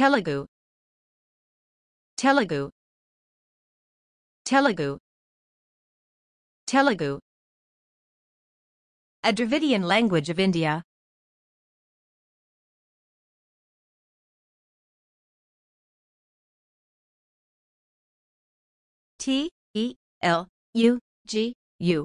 Telugu Telugu Telugu Telugu A Dravidian language of India T E L U G U